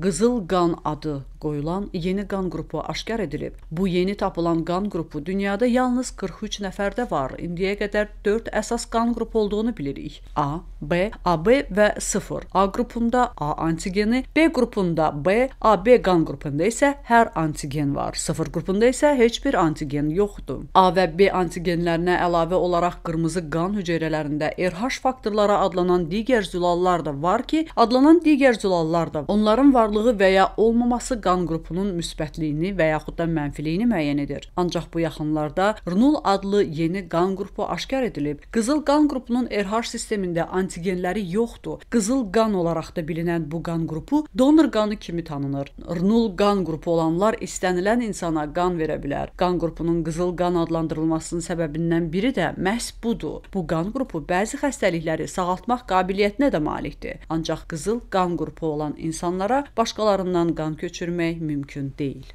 Qızıl adı qoyulan yeni qan qrupu aşkar edilib. Bu yeni tapılan qan qrupu dünyada yalnız 43 nəfərdə var. İndiyə qədər 4 əsas qan qrupu olduğunu bilirik. A, B, AB və 0. A qrupunda A antigeni, B qrupunda B, AB qan qrupunda isə hər antigen var. 0 qrupunda isə heç bir antigen yoxdur. A və B antigenlərinə əlavə olaraq qırmızı qan hüceyrələrində RH faktorları adlanan digər zülallar da var ki, adlanan digər zülallar da onların varlığı və ya olmaması qan qan qrupunun müsbətliyini və yaxud da mənfiliyini müəyyən edir. Ancaq bu yaxınlarda RNUL adlı yeni qan qrupu aşkar edilib. Qızıl qan qrupunun RH sistemində antigenləri yoxdur. Qızıl qan olaraq da bilinən bu qan qrupu donor qanı kimi tanınır. RNUL qan qrupu olanlar istənilən insana qan verə bilər. Qan qrupunun qızıl qan adlandırılmasının səbəbindən biri də məhz budur. Bu qan qrupu bəzi xəstəlikləri sağaltmaq qabiliyyətinə də malikdir. Ancaq qızıl qan qrupu olan insanlara başqalarından qan köçürmə görmək mümkün deyil.